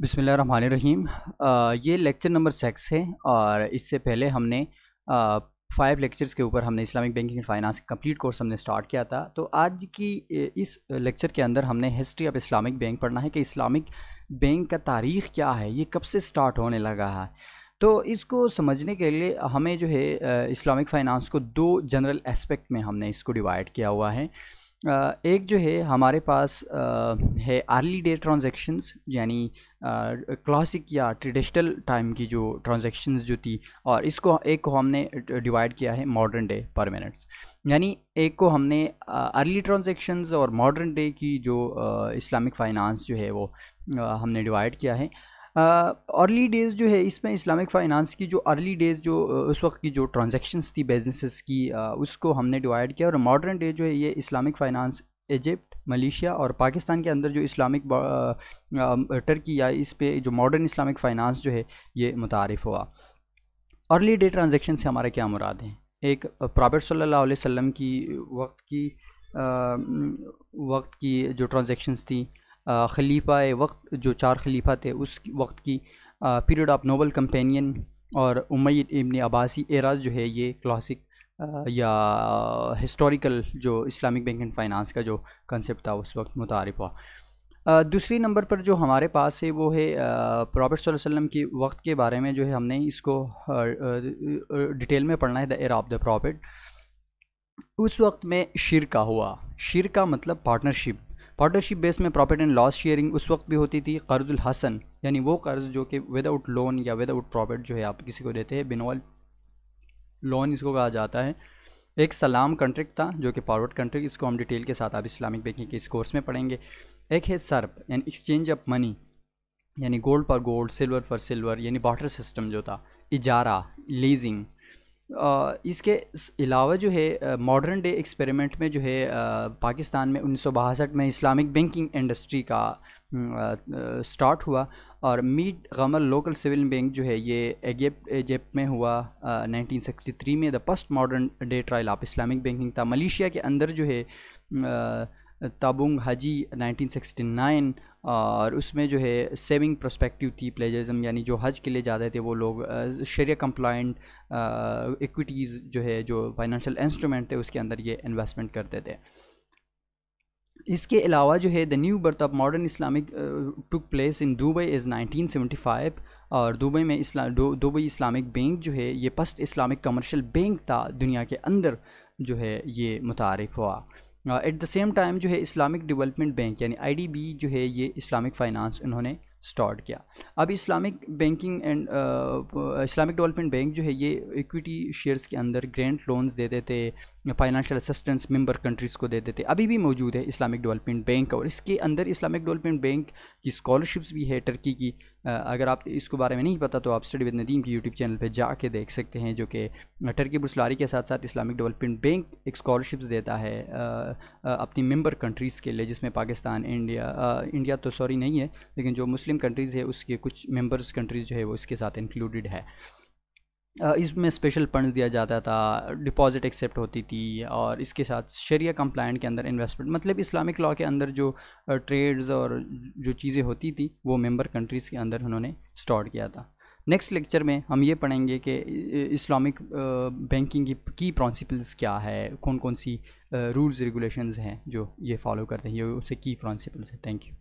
बिसमिल्ल run रहीम ये lecture number six है और इससे पहले हमने फाइव लेक्चर्स के ऊपर हमने Islamic banking and finance complete course हमने स्टार्ट किया था तो आज की इस लेक्चर के अंदर हमने हिस्ट्री ऑफ इस्लामिक बैंक पढ़ना है कि इस्लामिक बैंक का तारीख़ क्या है ये कब से स्टार्ट होने लगा है तो इसको समझने के लिए हमें जो है इस्लामिक फ़ाइनेंस को दो जनरल एस्पेक्ट में हमने इसको डिवाइड किया हुआ है एक जो है हमारे पास है अर्ली डे ट्रांज़ेक्शन्स यानी क्लासिक या ट्रेडिशनल टाइम की जो ट्रांजेक्शन्स जो थी और इसको एक को हमने डिवाइड किया है मॉडर्न डे पर मिनट्स यानी एक को हमने अर्ली ट्रांजेक्शन्स और मॉडर्न डे की जो इस्लामिक फाइनेंस जो है वो हमने डिवाइड किया है अर्ली डेज़ जो है इसमें इस्लामिक फाइनेंस की जो अर्ली डेज़ जो उस वक्त की जो ट्रांजेक्शन्स थी बिजनेसेस की उसको हमने डिवाइड किया और मॉडर्न डे जो है ये इस्लामिक फाइनेंस इजिप्ट मलेशिया और पाकिस्तान के अंदर जो इस्लामिक टर्की या इस पर जो मॉडर्न इस्लामिक फ़ाइनेंस जो है ये मुतारफ़ हुआ अर्ली डे ट्रांजेक्शन से हमारा क्या मुराद हैं एक प्रॉफिट सल्लल्लाहु अलैहि वसल्लम की वक्त की आ, वक्त की जो ट्रांजेक्शन्स थी खलीफा वक्त जो चार खलीफा थे उस वक्त की पीरियड ऑफ नोबल कंपेनियन और उमैद इबन आबासी एराज जो है ये क्लासिक या हिस्टोरिकल जो इस्लामिक बैंक एंड फाइनेंस का जो कंसेप्ट था उस वक्त मुतारफ़ हुआ दूसरी नंबर पर जो हमारे पास है वो है प्रॉफिट वसल्लम के वक्त के बारे में जो है हमने इसको डिटेल में पढ़ना है the air of the prophet उस वक्त में शिर का हुआ शिर का मतलब पार्टनरशिप पार्टनरशिप बेस में प्रॉफिट एंड लॉस शेयरिंग उस वक्त भी होती थी कर्जुल हसन यानी वो कर्ज जो कि विदाउट लोन या विदाउट प्रॉफिट जो है आप किसी को देते हैं बिनॉल लोन इसको कहा जाता है एक सलाम कंट्रिक था जो कि फॉरवर्ड कंट्रिक इसको हम डिटेल के साथ आप इस्लामिक बैंकिंग के इस कोर्स में पढ़ेंगे एक है सर्प यानी एक्सचेंज ऑफ मनी यानी गोल्ड पर गोल्ड सिल्वर पर सिल्वर यानी बॉटर सिस्टम जो था इजारा लीजिंग इसके अलावा जो है मॉडर्न डे एक्सपेरिमेंट में जो है पाकिस्तान में उन्नीस में इस्लामिक बैंकिंग इंडस्ट्री का स्टार्ट हुआ और Mit Ghamr local civil bank जो है ये एजेप एजेप में हुआ आ, 1963 में the first modern day trial of Islamic banking था मलेशिया के अंदर जो है आ, तबुंग हाजी 1969 और उसमें जो है सेविंग प्रोस्पेक्टिव थी प्लेजरिज्म यानी जो हज के लिए जाते थे वो लोग शरिया कंप्लाइंट इक्विटीज़ जो है जो फाइनेंशियल इंस्ट्रूमेंट थे उसके अंदर ये इन्वेस्टमेंट करते थे इसके अलावा जो है the new birth of modern Islamic took place in Dubai is 1975 और दुबई में इस्ला दुबई इस्लामिक बैंक जो है ये फर्स्ट इस्लामिक कमर्शियल बैंक था दुनिया के अंदर जो है ये मुतारफ़ हुआ एट द सेम टाइम जो है इस्लामिक डेवलपमेंट बैंक यानी आईडीबी जो है ये इस्लामिक फाइनेंस इन्होंने स्टार्ट किया अब Islamic banking and Islamic development bank जो है ये इक्विटी शेयर्स के अंदर ग्रैंड लोन्स दे देते फाइनेंशियल असिस्टेंस मेंबर कंट्रीज़ को दे देते अभी भी मौजूद है इस्लामिक डेवलपमेंट बैंक और इसके अंदर इस्लामिक डेवलपमेंट बैंक की स्कॉलरशिप्स भी है टर्की की अगर आप इसको बारे में नहीं पता तो आप स्टडी विद नदीम की यूट्यूब चैनल पर जाके देख सकते हैं जो कि टर्की बुसलारी के साथ साथ इस्लामिक डेवलपमेंट बैंक एक स्कॉलरशिप्स देता है अपनी मेम्बर कंट्रीज़ के लिए जिसमें पाकिस्तान इंडिया इंडिया तो सॉरी नहीं है लेकिन जो मुस्लिम मुस्लिम कंट्रीज़ है उसके कुछ मेंबर्स कंट्रीज़ जो है वो इसके साथ इंक्लूडेड है इसमें स्पेशल फंड्स दिया जाता था डिपॉजिट एक्सेप्ट होती थी और इसके साथ शरिया कंप्लाइंट के अंदर इन्वेस्टमेंट मतलब इस्लामिक लॉ के अंदर जो ट्रेड्स और जो चीज़ें होती थी वो मेंबर कंट्रीज़ के अंदर उन्होंने स्टार्ट किया था नेक्स्ट लेक्चर में हम ये पढ़ेंगे कि इस्लामिक बैंकिंग की की प्रिंसिपल्स क्या है कौन कौन सी रूल्स रेगुलेशंस हैं जो ये फॉलो करते हैं ये उससे की प्रिंसिपल्स हैं थैंक यू